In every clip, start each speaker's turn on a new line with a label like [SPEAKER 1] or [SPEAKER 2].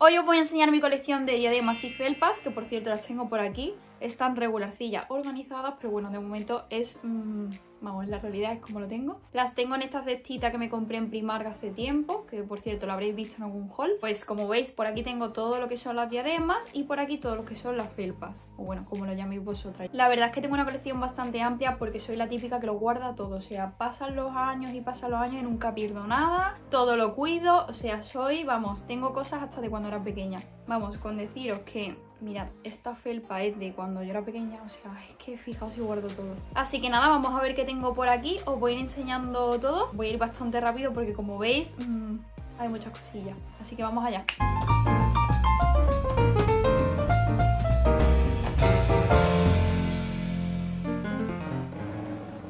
[SPEAKER 1] Hoy os voy a enseñar mi colección de diademas y felpas, que por cierto las tengo por aquí. Están regularcillas organizadas, pero bueno, de momento es mm, vamos, la realidad es como lo tengo. Las tengo en esta cestita que me compré en Primark hace tiempo, que por cierto lo habréis visto en algún haul. Pues como veis, por aquí tengo todo lo que son las diademas y por aquí todo lo que son las felpas, o bueno, como lo llaméis vosotras. La verdad es que tengo una colección bastante amplia porque soy la típica que lo guarda todo, o sea, pasan los años y pasan los años y nunca pierdo nada, todo lo cuido, o sea, soy, vamos, tengo cosas hasta de cuando era pequeña. Vamos, con deciros que, mirad, esta felpa es de cuando yo era pequeña, o sea, es que fijaos y guardo todo. Así que nada, vamos a ver qué tengo por aquí, os voy a ir enseñando todo. Voy a ir bastante rápido porque como veis mm, hay muchas cosillas, así que vamos allá.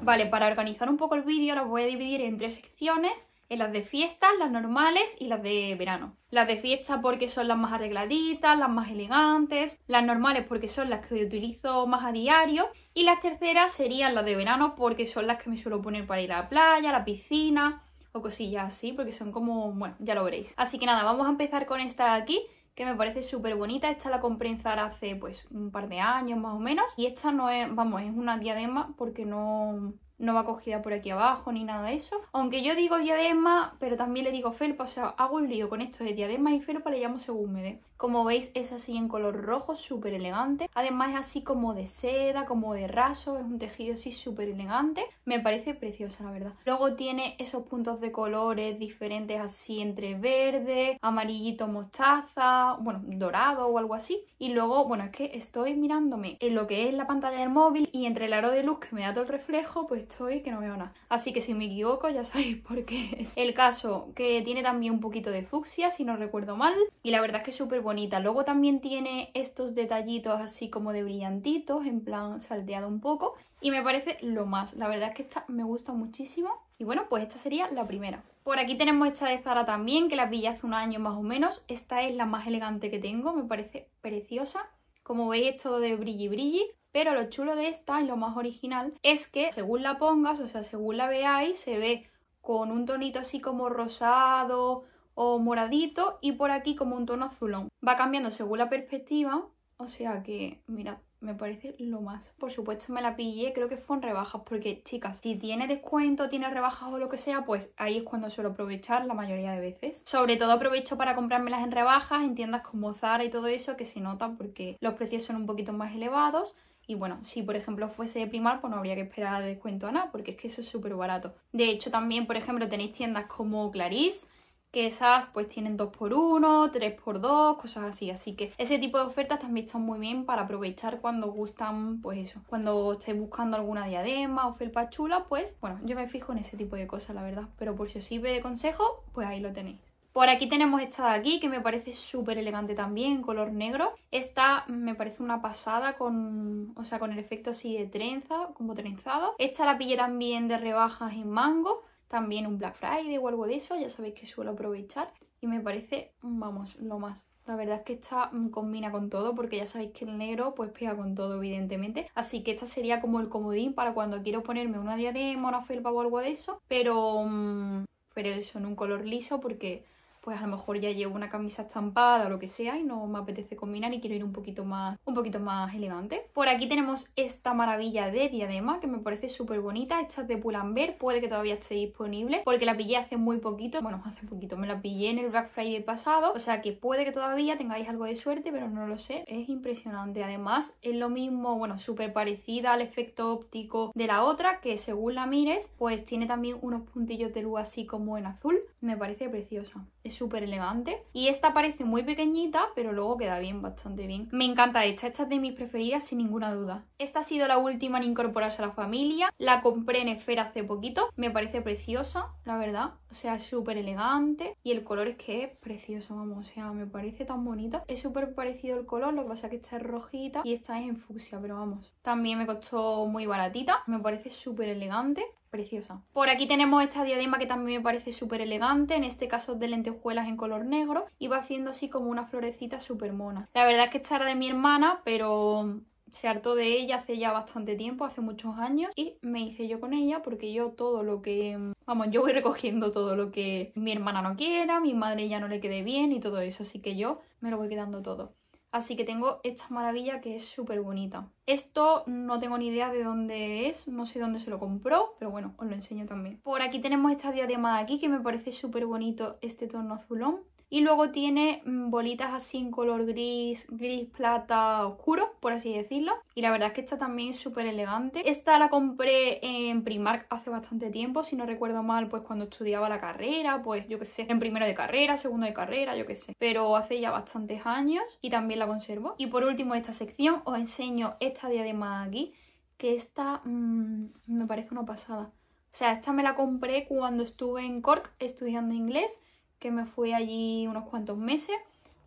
[SPEAKER 1] Vale, para organizar un poco el vídeo lo voy a dividir en tres secciones en las de fiestas, las normales y las de verano. Las de fiesta porque son las más arregladitas, las más elegantes, las normales porque son las que utilizo más a diario y las terceras serían las de verano porque son las que me suelo poner para ir a la playa, a la piscina o cosillas así porque son como, bueno, ya lo veréis. Así que nada, vamos a empezar con esta de aquí que me parece súper bonita. Esta la compré en Zara hace pues un par de años más o menos y esta no es, vamos, es una diadema porque no, no va cogida por aquí abajo ni nada de eso. Aunque yo digo diadema, pero también le digo felpa, o sea, hago un lío con esto de diadema y felpa, le llamo según me dé. Como veis es así en color rojo, súper elegante. Además es así como de seda, como de raso, es un tejido así súper elegante. Me parece preciosa, la verdad. Luego tiene esos puntos de colores diferentes así entre verde, amarillito mostaza, bueno, dorado o algo así. Y luego, bueno, es que estoy mirándome en lo que es la pantalla del móvil y entre el aro de luz que me da todo el reflejo, pues estoy que no veo nada. Así que si me equivoco ya sabéis por qué es. El caso que tiene también un poquito de fucsia, si no recuerdo mal. Y la verdad es que es súper bonita. Luego también tiene estos detallitos así como de brillantitos, en plan salteado un poco. Y me parece lo más. La verdad es que esta me gusta muchísimo. Y bueno, pues esta sería la primera. Por aquí tenemos esta de Zara también, que la pillé hace un año más o menos. Esta es la más elegante que tengo, me parece preciosa. Como veis, todo de brilli brilli. Pero lo chulo de esta y lo más original es que según la pongas, o sea, según la veáis, se ve con un tonito así como rosado o moradito y por aquí como un tono azulón. Va cambiando según la perspectiva, o sea que, mirad, me parece lo más. Por supuesto me la pillé, creo que fue en rebajas, porque chicas, si tiene descuento, tiene rebajas o lo que sea, pues ahí es cuando suelo aprovechar la mayoría de veces. Sobre todo aprovecho para comprármelas en rebajas, en tiendas como Zara y todo eso, que se nota porque los precios son un poquito más elevados. Y bueno, si por ejemplo fuese de primar, pues no habría que esperar descuento a nada, porque es que eso es súper barato. De hecho, también, por ejemplo, tenéis tiendas como Clarís, que esas pues tienen 2x1, 3x2, cosas así. Así que ese tipo de ofertas también están muy bien para aprovechar cuando gustan, pues eso. Cuando estéis buscando alguna diadema o felpa chula, pues bueno, yo me fijo en ese tipo de cosas, la verdad. Pero por si os sirve de consejo, pues ahí lo tenéis. Por aquí tenemos esta de aquí, que me parece súper elegante también, en color negro. Esta me parece una pasada con, o sea, con el efecto así de trenza, como trenzado. Esta la pillé también de rebajas en mango, también un Black Friday o algo de eso, ya sabéis que suelo aprovechar. Y me parece, vamos, lo más. La verdad es que esta combina con todo porque ya sabéis que el negro pues pega con todo evidentemente. Así que esta sería como el comodín para cuando quiero ponerme una diadema, una felpa o algo de eso. Pero, mm, pero eso en un color liso porque pues a lo mejor ya llevo una camisa estampada o lo que sea y no me apetece combinar y quiero ir un poquito más, un poquito más elegante. Por aquí tenemos esta maravilla de diadema que me parece súper bonita. Esta es de Pull&Bear, puede que todavía esté disponible porque la pillé hace muy poquito. Bueno, hace poquito, me la pillé en el Black Friday pasado. O sea que puede que todavía tengáis algo de suerte, pero no lo sé. Es impresionante. Además, es lo mismo, bueno, súper parecida al efecto óptico de la otra que según la mires, pues tiene también unos puntillos de luz así como en azul. Me parece preciosa es súper elegante. Y esta parece muy pequeñita, pero luego queda bien, bastante bien. Me encanta esta, esta es de mis preferidas sin ninguna duda. Esta ha sido la última en incorporarse a la familia. La compré en Esfera hace poquito. Me parece preciosa, la verdad. O sea, súper elegante. Y el color es que es precioso, vamos. O sea, me parece tan bonita. Es súper parecido el color, lo que pasa es que esta es rojita y esta es en fucsia, pero vamos. También me costó muy baratita. Me parece súper elegante preciosa. Por aquí tenemos esta diadema que también me parece súper elegante, en este caso de lentejuelas en color negro, y va haciendo así como una florecita súper mona. La verdad es que esta era de mi hermana, pero se hartó de ella hace ya bastante tiempo, hace muchos años, y me hice yo con ella porque yo todo lo que... Vamos, yo voy recogiendo todo lo que mi hermana no quiera, mi madre ya no le quede bien y todo eso, así que yo me lo voy quedando todo. Así que tengo esta maravilla que es súper bonita. Esto no tengo ni idea de dónde es, no sé dónde se lo compró, pero bueno, os lo enseño también. Por aquí tenemos esta diadema de aquí que me parece súper bonito este tono azulón. Y luego tiene mm, bolitas así en color gris, gris plata oscuro, por así decirlo. Y la verdad es que esta también es súper elegante. Esta la compré en Primark hace bastante tiempo, si no recuerdo mal, pues cuando estudiaba la carrera, pues yo qué sé, en primero de carrera, segundo de carrera, yo qué sé. Pero hace ya bastantes años y también la conservo. Y por último, esta sección os enseño esta diadema aquí, que esta mm, me parece una pasada. O sea, esta me la compré cuando estuve en Cork estudiando inglés que me fui allí unos cuantos meses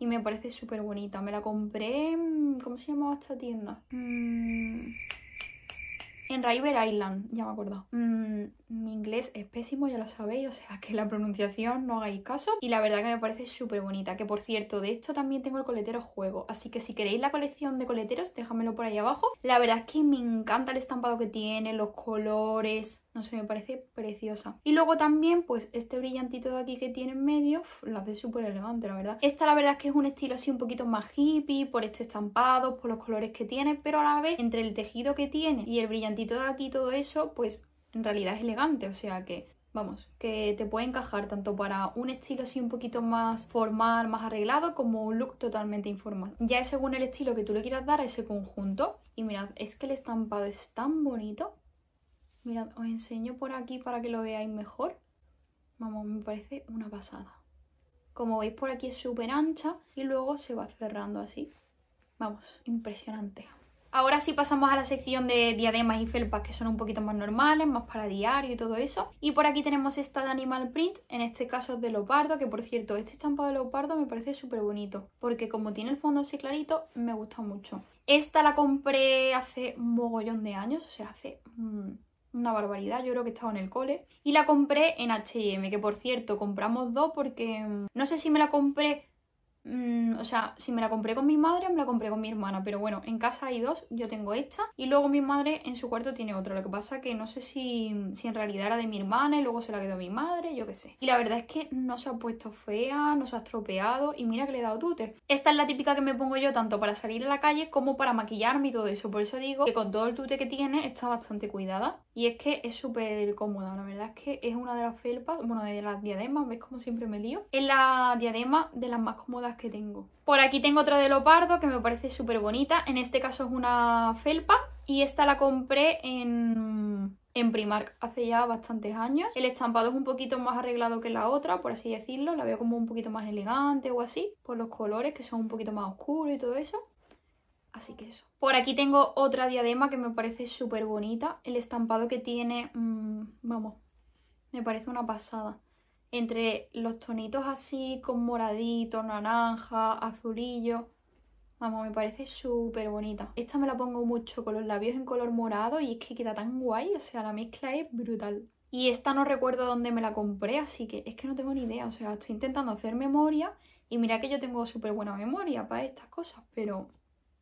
[SPEAKER 1] y me parece súper bonita. Me la compré en... ¿Cómo se llamaba esta tienda? Mm, en River Island, ya me acuerdo. Mm, mi inglés es pésimo, ya lo sabéis, o sea que la pronunciación no hagáis caso. Y la verdad que me parece súper bonita, que por cierto, de esto también tengo el coletero juego. Así que si queréis la colección de coleteros, déjamelo por ahí abajo. La verdad es que me encanta el estampado que tiene, los colores, no sé, me parece preciosa. Y luego también, pues este brillantito de aquí que tiene en medio, lo hace súper elegante, la verdad. Esta la verdad es que es un estilo así un poquito más hippie, por este estampado, por los colores que tiene, pero a la vez, entre el tejido que tiene y el brillantito de aquí, todo eso, pues en realidad es elegante, o sea que vamos, que te puede encajar tanto para un estilo así un poquito más formal, más arreglado, como un look totalmente informal. Ya es según el estilo que tú le quieras dar a ese conjunto. Y mirad, es que el estampado es tan bonito Mirad, os enseño por aquí para que lo veáis mejor. Vamos, me parece una pasada. Como veis por aquí es súper ancha y luego se va cerrando así. Vamos, impresionante. Ahora sí pasamos a la sección de diademas y felpas que son un poquito más normales, más para diario y todo eso. Y por aquí tenemos esta de Animal Print, en este caso es de leopardo, que por cierto, este estampado de leopardo me parece súper bonito, porque como tiene el fondo así clarito, me gusta mucho. Esta la compré hace un mogollón de años, o sea, hace... Mm, una barbaridad, yo creo que estaba en el cole. Y la compré en H&M, que por cierto, compramos dos porque mm, no sé si me la compré Mm, o sea, si me la compré con mi madre, me la compré con mi hermana. Pero bueno, en casa hay dos, yo tengo esta. Y luego mi madre en su cuarto tiene otra. Lo que pasa que no sé si, si en realidad era de mi hermana y luego se la quedó mi madre, yo qué sé. Y la verdad es que no se ha puesto fea, no se ha estropeado. Y mira que le he dado tute. Esta es la típica que me pongo yo tanto para salir a la calle como para maquillarme y todo eso. Por eso digo que con todo el tute que tiene está bastante cuidada. Y es que es súper cómoda. La verdad es que es una de las felpas, bueno, de las diademas. ¿Ves cómo siempre me lío? Es la diadema de las más cómodas que tengo. Por aquí tengo otra de Lopardo que me parece súper bonita. En este caso es una felpa y esta la compré en, Primark hace ya bastantes años. El estampado es un poquito más arreglado que la otra, por así decirlo. La veo como un poquito más elegante o así, por los colores que son un poquito más oscuros y todo eso. Así que eso. Por aquí tengo otra diadema que me parece súper bonita. El estampado que tiene, mm, vamos, me parece una pasada entre los tonitos así con moradito, naranja, azulillo. Vamos, me parece súper bonita. Esta me la pongo mucho con los labios en color morado y es que queda tan guay, o sea, la mezcla es brutal. Y esta no recuerdo dónde me la compré, así que es que no tengo ni idea, o sea, estoy intentando hacer memoria y mira que yo tengo súper buena memoria para estas cosas, pero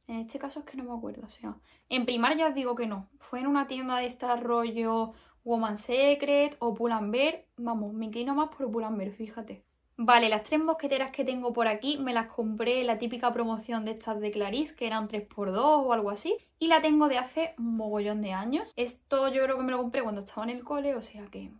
[SPEAKER 1] en este caso es que no me acuerdo, o sea, en primaria os digo que no. Fue en una tienda de este rollo Woman Secret o Pull&Bear. Vamos, me inclino más por Pull&Bear, fíjate. Vale, las tres mosqueteras que tengo por aquí me las compré en la típica promoción de estas de Clarisse, que eran 3x2 o algo así, y la tengo de hace un mogollón de años. Esto yo creo que me lo compré cuando estaba en el cole, o sea que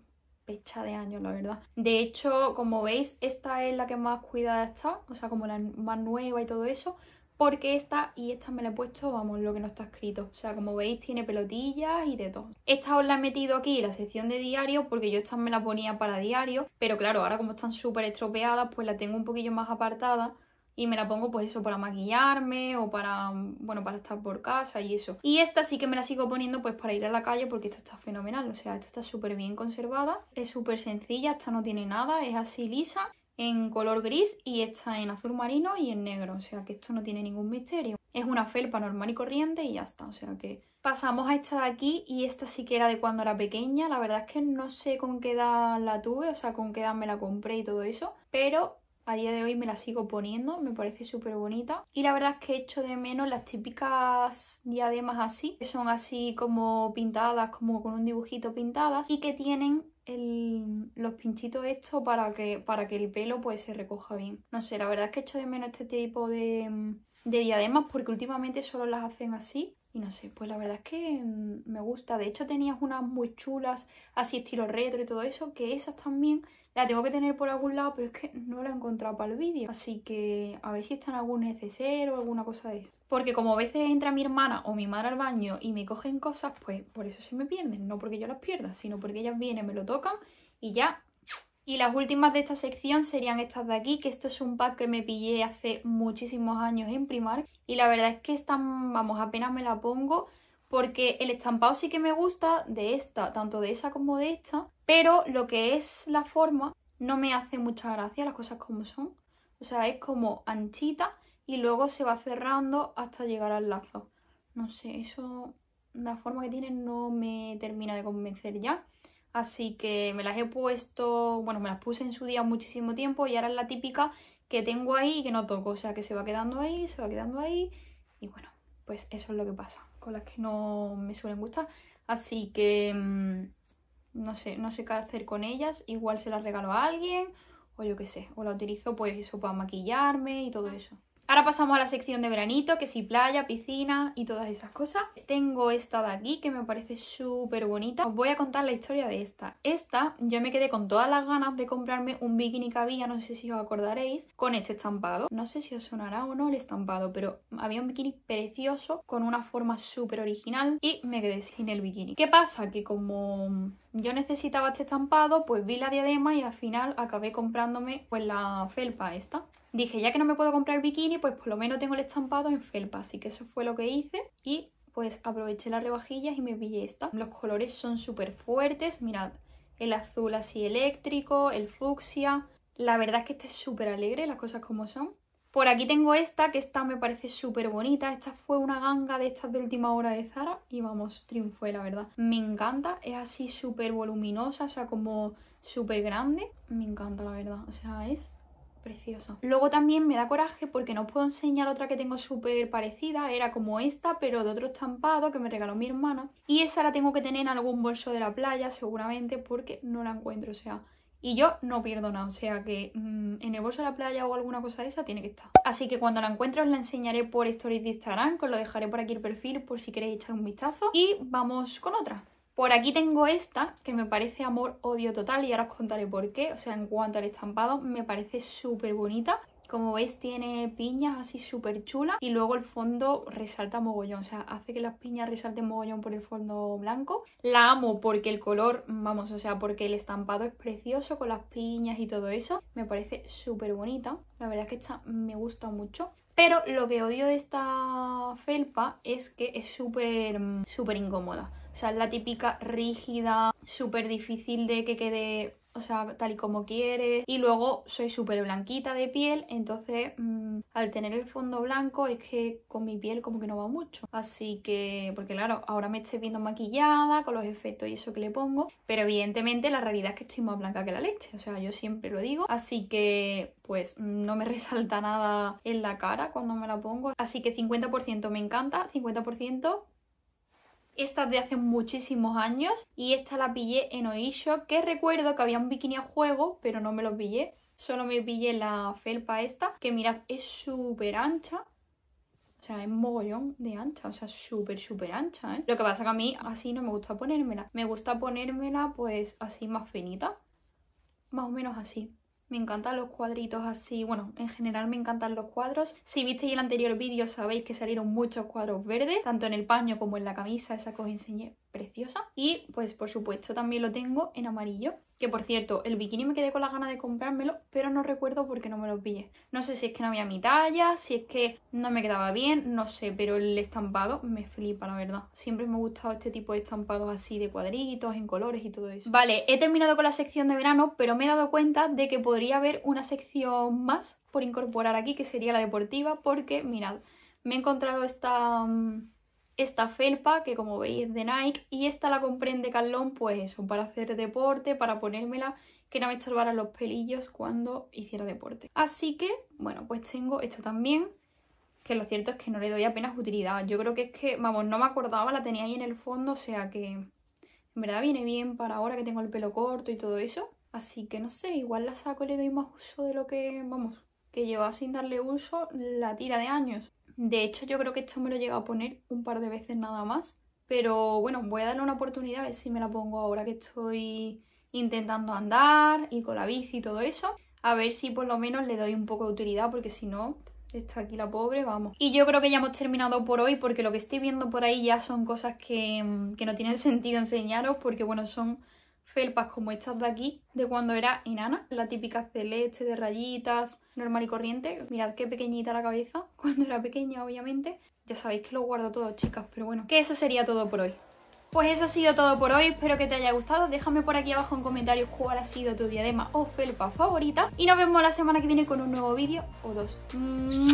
[SPEAKER 1] fecha de años, la verdad. De hecho, como veis, esta es la que más cuidada está, o sea, como la más nueva y todo eso, porque esta y esta me la he puesto, vamos, lo que no está escrito. O sea, como veis, tiene pelotillas y de todo. Esta os la he metido aquí, la sección de diario, porque yo estas me la ponía para diario. Pero claro, ahora como están súper estropeadas, pues la tengo un poquillo más apartada y me la pongo pues eso para maquillarme o para bueno para estar por casa y eso y esta sí que me la sigo poniendo pues para ir a la calle porque esta está fenomenal o sea esta está súper bien conservada es súper sencilla esta no tiene nada es así lisa en color gris y esta en azul marino y en negro, o sea que esto no tiene ningún misterio. Es una felpa normal y corriente y ya está, o sea que... Pasamos a esta de aquí y esta sí que era de cuando era pequeña, la verdad es que no sé con qué edad la tuve, o sea, con qué edad me la compré y todo eso, pero a día de hoy me la sigo poniendo, me parece súper bonita. Y la verdad es que echo de menos las típicas diademas así, que son así como pintadas, como con un dibujito pintadas, y que tienen el, los pinchitos estos para que, para que el pelo pues se recoja bien. No sé, la verdad es que echo de menos este tipo de, de diademas porque últimamente solo las hacen así y no sé, pues la verdad es que mm, me gusta. De hecho, tenías unas muy chulas, así estilo retro y todo eso, que esas también las tengo que tener por algún lado, pero es que no la he encontrado para el vídeo. Así que a ver si están en algún neceser o alguna cosa de eso. Porque como a veces entra mi hermana o mi madre al baño y me cogen cosas, pues por eso se me pierden. No porque yo las pierda, sino porque ellas vienen, me lo tocan y ya y las últimas de esta sección serían estas de aquí, que esto es un pack que me pillé hace muchísimos años en Primark. Y la verdad es que esta vamos, apenas me la pongo porque el estampado sí que me gusta de esta, tanto de esa como de esta. Pero lo que es la forma no me hace mucha gracia, las cosas como son. O sea, es como anchita y luego se va cerrando hasta llegar al lazo. No sé, eso, la forma que tiene no me termina de convencer ya. Así que me las he puesto, bueno, me las puse en su día muchísimo tiempo y ahora es la típica que tengo ahí y que no toco. O sea, que se va quedando ahí, se va quedando ahí. Y bueno, pues eso es lo que pasa con las que no me suelen gustar. Así que mm, no sé, no sé qué hacer con ellas. Igual se las regalo a alguien o yo qué sé. O la utilizo pues eso para maquillarme y todo ah. eso. Ahora pasamos a la sección de veranito, que si playa, piscina y todas esas cosas. Tengo esta de aquí que me parece súper bonita. Os voy a contar la historia de esta. Esta yo me quedé con todas las ganas de comprarme un bikini que había. no sé si os acordaréis, con este estampado. No sé si os sonará o no el estampado, pero había un bikini precioso con una forma súper original y me quedé sin el bikini. ¿Qué pasa? Que como yo necesitaba este estampado, pues vi la diadema y al final acabé comprándome pues la felpa esta. Dije, ya que no me puedo comprar el bikini, pues por lo menos tengo el estampado en felpa, así que eso fue lo que hice y pues aproveché las rebajillas y me pillé esta. Los colores son súper fuertes, mirad, el azul así eléctrico, el fucsia. La verdad es que este es súper alegre, las cosas como son. Por aquí tengo esta, que esta me parece súper bonita. Esta fue una ganga de estas de última hora de Zara y vamos, triunfé, la verdad. Me encanta, es así súper voluminosa, o sea, como súper grande. Me encanta, la verdad, o sea, es Precioso. Luego también me da coraje porque no os puedo enseñar otra que tengo súper parecida. Era como esta, pero de otro estampado que me regaló mi hermana. Y esa la tengo que tener en algún bolso de la playa, seguramente, porque no la encuentro. O sea, y yo no pierdo nada, o sea que mm, en el bolso de la playa o alguna cosa de esa tiene que estar. Así que cuando la encuentro os la enseñaré por stories de Instagram, os lo dejaré por aquí el perfil por si queréis echar un vistazo. Y vamos con otra. Por aquí tengo esta, que me parece amor-odio total, y ahora os contaré por qué. O sea, en cuanto al estampado, me parece súper bonita. Como veis tiene piñas así súper chulas y luego el fondo resalta mogollón, o sea, hace que las piñas resalten mogollón por el fondo blanco. La amo porque el color, vamos, o sea, porque el estampado es precioso con las piñas y todo eso. Me parece súper bonita, la verdad es que esta me gusta mucho. Pero lo que odio de esta felpa es que es súper, mm, súper incómoda. O sea, es la típica rígida, súper difícil de que quede, o sea, tal y como quieres. Y luego soy súper blanquita de piel, entonces mm, al tener el fondo blanco es que con mi piel como que no va mucho. Así que, porque claro, ahora me estoy viendo maquillada con los efectos y eso que le pongo, pero evidentemente la realidad es que estoy más blanca que la leche, o sea, yo siempre lo digo. Así que, pues, no me resalta nada en la cara cuando me la pongo. Así que 50% me encanta, 50% esta es de hace muchísimos años y esta la pillé en Oisho, que recuerdo que había un bikini a juego, pero no me los pillé solo me pillé la felpa esta, que mirad, es súper ancha. O sea, es mogollón de ancha, o sea, súper, súper ancha, ¿eh? Lo que pasa que a mí así no me gusta ponérmela. Me gusta ponérmela pues así más finita, más o menos así. Me encantan los cuadritos así, bueno, en general me encantan los cuadros. Si visteis el anterior vídeo sabéis que salieron muchos cuadros verdes, tanto en el paño como en la camisa, esa que os enseñé preciosa. Y pues por supuesto también lo tengo en amarillo. Que por cierto, el bikini me quedé con las ganas de comprármelo, pero no recuerdo por qué no me lo pillé. No sé si es que no había mi talla, si es que no me quedaba bien, no sé, pero el estampado me flipa, la verdad. Siempre me ha gustado este tipo de estampados así de cuadritos, en colores y todo eso. Vale, he terminado con la sección de verano, pero me he dado cuenta de que podría haber una sección más por incorporar aquí, que sería la deportiva, porque mirad, me he encontrado esta... Mm, esta felpa, que como veis es de Nike, y esta la compré en Decathlon, pues eso, para hacer deporte, para ponérmela, que no me estorbaran los pelillos cuando hiciera deporte. Así que, bueno, pues tengo esta también, que lo cierto es que no le doy apenas utilidad. Yo creo que es que, vamos, no me acordaba, la tenía ahí en el fondo, o sea que en verdad viene bien para ahora que tengo el pelo corto y todo eso. Así que no sé, igual la saco y le doy más uso de lo que, vamos, que lleva sin darle uso la tira de años. De hecho, yo creo que esto me lo he llegado a poner un par de veces nada más. Pero bueno, voy a darle una oportunidad a ver si me la pongo ahora que estoy intentando andar y con la bici y todo eso. A ver si por lo menos le doy un poco de utilidad porque si no, está aquí la pobre, vamos. Y yo creo que ya hemos terminado por hoy porque lo que estoy viendo por ahí ya son cosas que, que no tienen sentido enseñaros porque bueno, son felpas como estas de aquí, de cuando era enana, la típica celeste de rayitas, normal y corriente. Mirad qué pequeñita la cabeza, cuando era pequeña obviamente. Ya sabéis que lo guardo todo, chicas, pero bueno, que eso sería todo por hoy. Pues eso ha sido todo por hoy, espero que te haya gustado. Déjame por aquí abajo en comentarios cuál ha sido tu diadema o felpa favorita. Y nos vemos la semana que viene con un nuevo vídeo o dos. Mm.